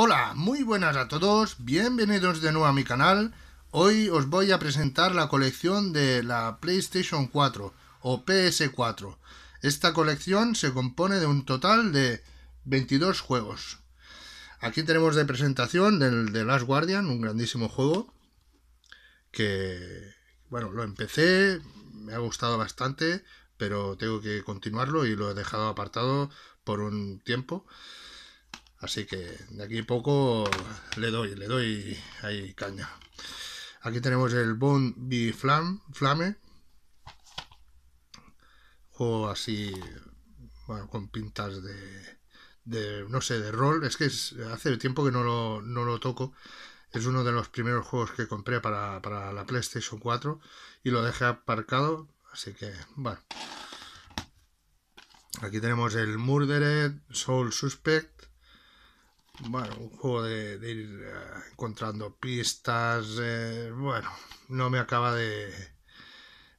Hola, muy buenas a todos, bienvenidos de nuevo a mi canal. Hoy os voy a presentar la colección de la PlayStation 4 o PS4. Esta colección se compone de un total de 22 juegos. Aquí tenemos de presentación del The Last Guardian, un grandísimo juego que, bueno, lo empecé, me ha gustado bastante, pero tengo que continuarlo y lo he dejado apartado por un tiempo. Así que de aquí a poco le doy, le doy ahí caña. Aquí tenemos el Bon Biflam, Flame. O así, bueno, con pintas de, no sé, de rol. Es que hace tiempo que no lo, toco. Es uno de los primeros juegos que compré para, para la PlayStation 4 y lo dejé aparcado. Así que, bueno. Aquí tenemos el Murdered Soul Suspect bueno, un juego de, ir eh, encontrando pistas, eh, bueno, no me acaba de,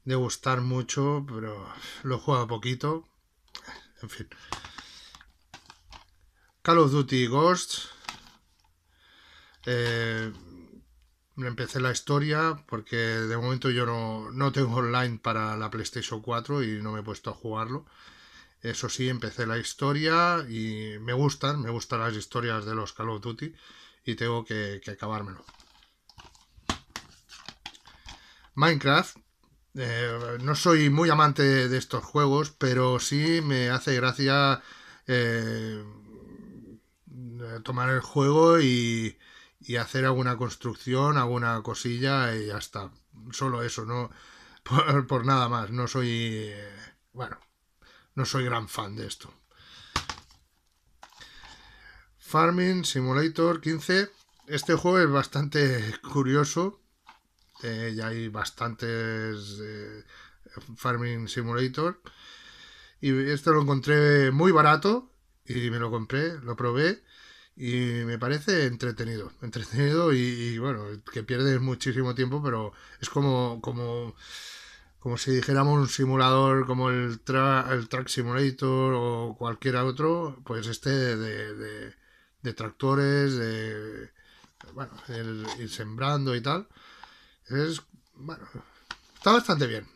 gustar mucho, pero lo he jugado poquito, en fin. Call of Duty Ghosts, eh, empecé la historia porque de momento yo no tengo online para la PlayStation 4 y no me he puesto a jugarlo. Eso sí, empecé la historia y me gustan, me gustan las historias de los Call of Duty y tengo que, acabármelo. Minecraft. Eh, no soy muy amante de estos juegos, pero sí me hace gracia eh, tomar el juego y, hacer alguna construcción, alguna cosilla y ya está. Solo eso, no por, nada más. No soy... Eh, bueno, no soy gran fan de esto. Farming Simulator 15. Este juego es bastante curioso. Eh, ya hay bastantes eh, Farming Simulator. Y esto lo encontré muy barato. Y me lo compré, lo probé. Y me parece entretenido. Entretenido y, bueno, que pierdes muchísimo tiempo, pero es como, como como si dijéramos un simulador como el, Track Simulator o cualquier otro, pues este de, tractores, de bueno, el, sembrando y tal. Es está bastante bien.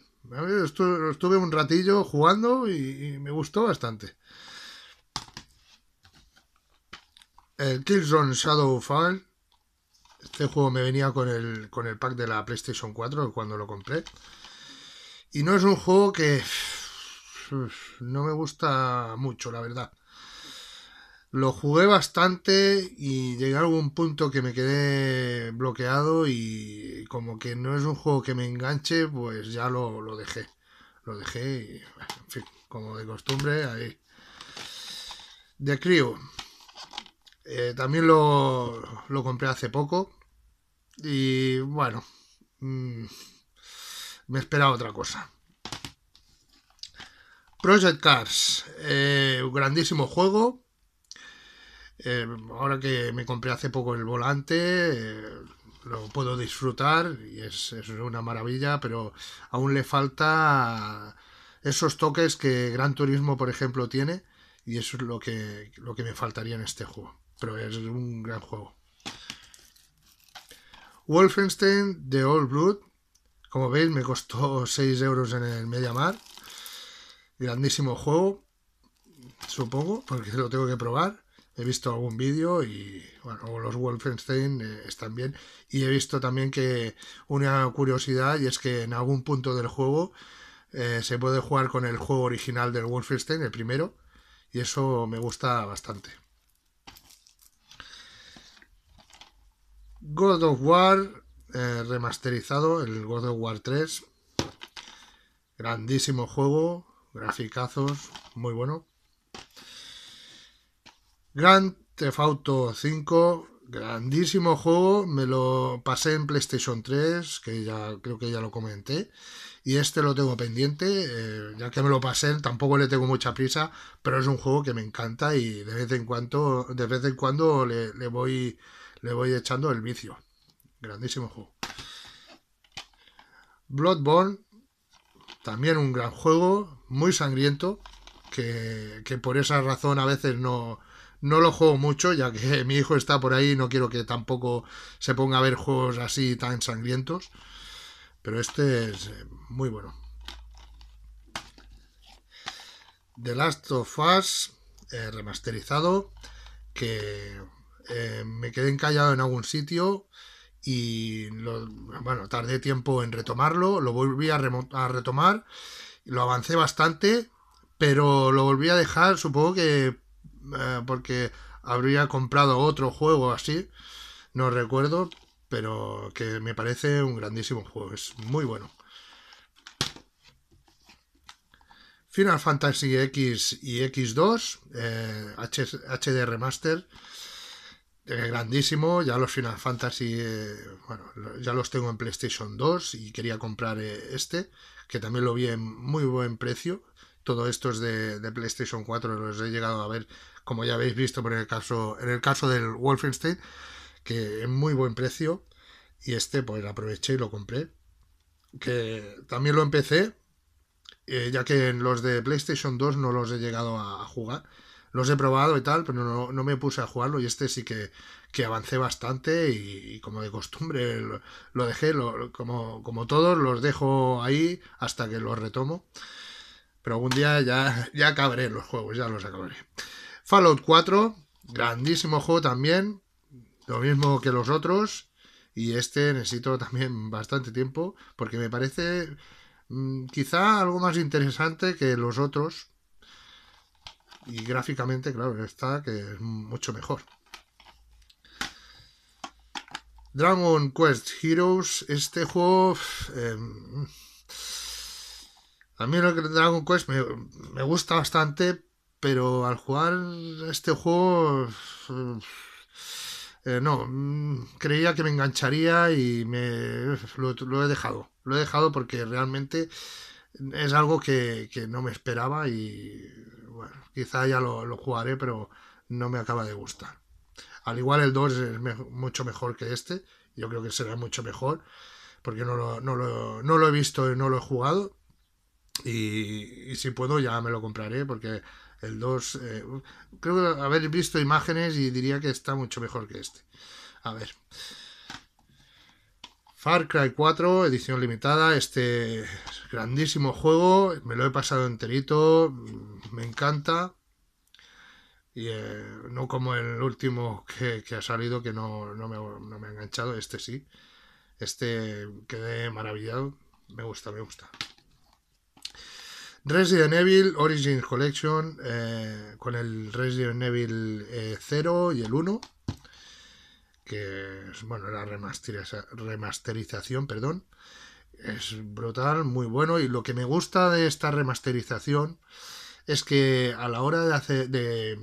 Estuve, un ratillo jugando y, me gustó bastante. El Killzone Shadowfall. Este juego me venía con el, con el pack de la PlayStation 4 cuando lo compré. Y no es un juego que no me gusta mucho, la verdad. Lo jugué bastante y llegué a algún punto que me quedé bloqueado y como que no es un juego que me enganche, pues ya lo, dejé. Lo dejé y, en fin, como de costumbre, ahí. De Crio. Eh, también lo, compré hace poco. Y bueno, mm, me esperaba otra cosa. Project Cars, un eh, grandísimo juego. Eh, ahora que me compré hace poco el volante, eh, lo puedo disfrutar y es, una maravilla, pero aún le falta esos toques que Gran Turismo, por ejemplo, tiene y eso es lo que, lo que me faltaría en este juego. Pero es un gran juego. Wolfenstein The Old Blood, como veis, me costó 6 euros en el Mar, Grandísimo juego, supongo, porque lo tengo que probar. He visto algún vídeo y, bueno, los Wolfenstein eh, están bien. Y he visto también que una curiosidad y es que en algún punto del juego eh, se puede jugar con el juego original del Wolfenstein, el primero, y eso me gusta bastante. God of War eh, remasterizado, el God of War 3. Grandísimo juego, graficazos, muy bueno. Grand Theft Auto 5, grandísimo juego, me lo pasé en PlayStation 3, que ya creo que ya lo comenté, y este lo tengo pendiente, eh, ya que me lo pasé, tampoco le tengo mucha prisa, pero es un juego que me encanta y de vez en cuando, de vez en cuando le voy le voy echando el vicio grandísimo juego. Bloodborne, también un gran juego, muy sangriento, que, por esa razón a veces no, no lo juego mucho, ya que mi hijo está por ahí y no quiero que tampoco se ponga a ver juegos así tan sangrientos. Pero este es eh, muy bueno. The Last of Us eh, remasterizado, que eh, me quedé encallado en algún sitio y bueno, tardé tiempo en retomarlo, lo volví a, retomar, lo avancé bastante, pero lo volví a dejar, supongo que eh, porque habría comprado otro juego así, no recuerdo, pero que me parece un grandísimo juego, es muy bueno. Final Fantasy X y X2, eh, HD Remaster, grandísimo, ya los Final Fantasy, eh, bueno, ya los tengo en PlayStation 2 y quería comprar eh, este, que también lo vi en muy buen precio. Todo esto es de, PlayStation 4, los he llegado a ver, como ya habéis visto, por el caso, en el caso del Wolfenstein, que en muy buen precio. Y este, pues aproveché y lo compré. Que también lo empecé, eh, ya que en los de PlayStation 2 no los he llegado a jugar los he probado y tal, pero no, me puse a jugarlo y este sí que, avancé bastante y, como de costumbre lo, dejé, como, todos, los dejo ahí hasta que los retomo. Pero algún día ya, ya acabaré los juegos, ya los acabaré. Fallout 4, grandísimo juego también, lo mismo que los otros. Y este necesito también bastante tiempo porque me parece mm, quizá algo más interesante que los otros y gráficamente, claro, está que es mucho mejor. Dragon Quest Heroes, este juego... Em, a mí Dragon Quest me, gusta bastante, pero al jugar este juego... Eh, no, mm, creía que me engancharía y me, lo, he dejado. Lo he dejado porque realmente es algo que, que no me esperaba y quizá ya lo, jugaré, pero no me acaba de gustar. Al igual el 2 es mucho mejor que este, yo creo que será mucho mejor, porque no lo, no lo, he visto y no lo he jugado. Y, si puedo ya me lo compraré, porque el 2, eh, creo haber visto imágenes y diría que está mucho mejor que este. A ver. Far Cry 4, edición limitada, este grandísimo juego, me lo he pasado enterito, me encanta. Y eh, no como el último que, ha salido, que no, me, ha enganchado, este sí. Este quedé maravillado, me gusta, me gusta. Resident Evil Origins Collection, eh, con el Resident Evil 0 eh, y el 1 que es, bueno, la remasterización, perdón, es brutal, muy bueno, y lo que me gusta de esta remasterización es que a la hora de hacer, de,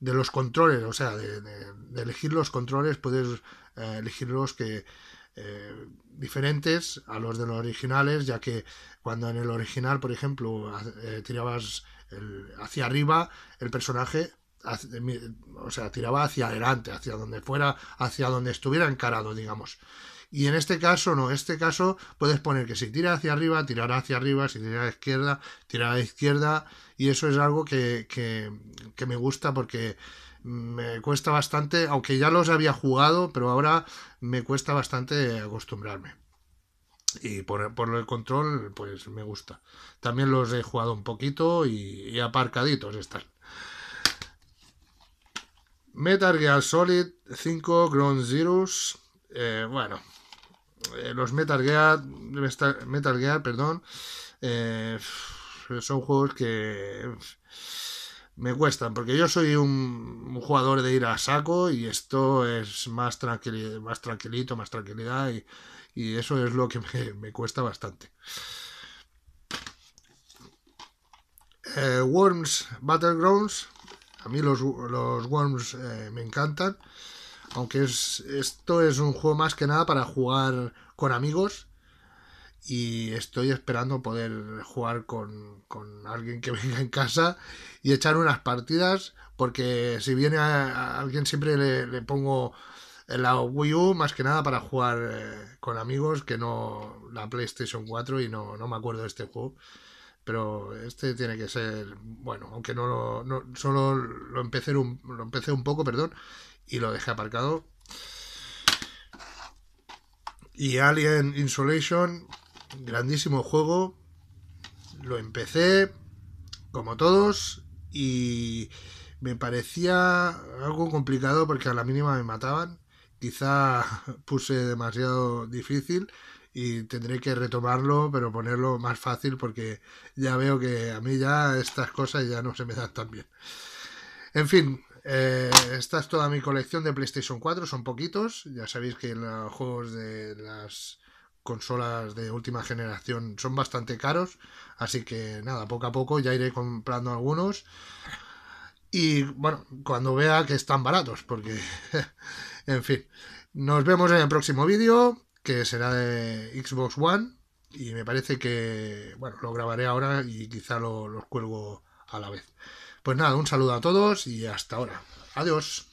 de los controles, o sea, de, elegir los controles, puedes eh, elegir elegirlos que eh, diferentes a los de los originales, ya que cuando en el original, por ejemplo, eh, tirabas hacia arriba el personaje, o sea, tiraba hacia adelante, hacia donde fuera, hacia donde estuviera encarado, digamos. Y en este caso, no, en este caso puedes poner que si tira hacia arriba, tirará hacia arriba, si tira a la izquierda, tirará a la izquierda, y eso es algo que, que, me gusta porque me cuesta bastante, aunque ya los había jugado, pero ahora me cuesta bastante acostumbrarme. Y por, el control, pues me gusta. También los he jugado un poquito y, y aparcaditos están. Metal Gear Solid 5 Ground Zeroes. Eh, bueno, eh, los Metal Gear, Metal Gear, perdón, eh, son juegos que me cuestan, porque yo soy un, jugador de ir a saco y esto es más, más tranquilito, más tranquilidad y, eso es lo que me, me cuesta bastante. Worms Battlegrounds a mí los, Worms eh, me encantan. Aunque es, esto es un juego más que nada para jugar con amigos. Y estoy esperando poder jugar con, alguien que venga en casa y echar unas partidas. Porque si viene a, alguien siempre le, pongo la Wii U más que nada para jugar eh, con amigos que no la PlayStation 4 y no, no me acuerdo de este juego pero este tiene que ser bueno aunque no lo no, solo lo empecé un lo empecé un poco perdón y lo dejé aparcado y Alien insulation grandísimo juego lo empecé como todos y me parecía algo complicado porque a la mínima me mataban quizá puse demasiado difícil y tendré que retomarlo, pero ponerlo más fácil porque ya veo que a mí ya estas cosas ya no se me dan tan bien. En fin, eh, esta es toda mi colección de PlayStation 4, son poquitos, ya sabéis que los juegos de las consolas de última generación son bastante caros, así que nada, poco a poco ya iré comprando algunos. Y bueno, cuando vea que están baratos, porque, en fin, nos vemos en el próximo vídeo que será de Xbox One y me parece que, bueno, lo grabaré ahora y quizá los lo cuelgo a la vez. Pues nada, un saludo a todos y hasta ahora. Adiós.